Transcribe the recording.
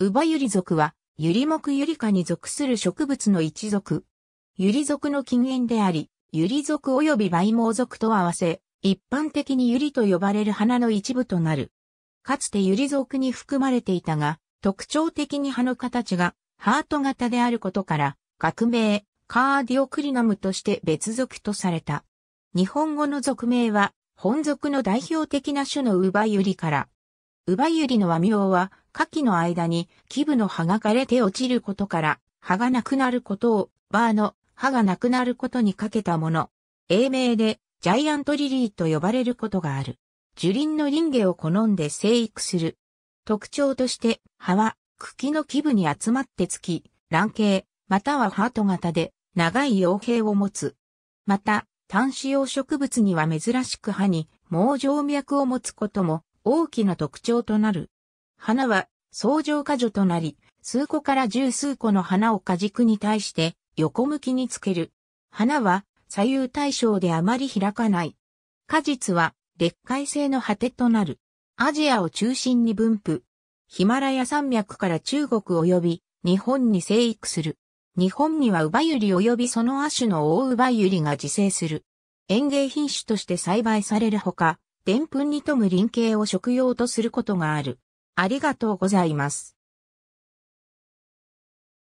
ウバユリ属は、ユリ目ユリ科に属する植物の一属。ユリ属の近縁であり、ユリ属及び梅毛属と合わせ、一般的にユリと呼ばれる花の一部となる。かつてユリ属に含まれていたが、特徴的に葉の形がハート型であることから、学名、カーディオクリナムとして別属とされた。日本語の属名は、本属の代表的な種のウバユリから。ウバユリの和名は、下記の間に基部の葉が枯れて落ちることから、葉がなくなることを、バーの葉がなくなることにかけたもの。英名でジャイアントリリーと呼ばれることがある。樹林の林下を好んで生育する。特徴として、葉は茎の基部に集まってつき、卵形、またはハート型で長い傭兵を持つ。また、単子葉植物には珍しく葉に毛状脈を持つことも大きな特徴となる。花は相乗果樹となり、数個から十数個の花を果軸に対して横向きにつける。花は左右対称であまり開かない。果実は劣化性の果てとなる。アジアを中心に分布。ヒマラヤ山脈から中国及び日本に生育する。日本にはウバユリ及びその亜種の大ウバユリが自生する。園芸品種として栽培されるほか、プンに富む林形を食用とすることがある。ありがとうございます。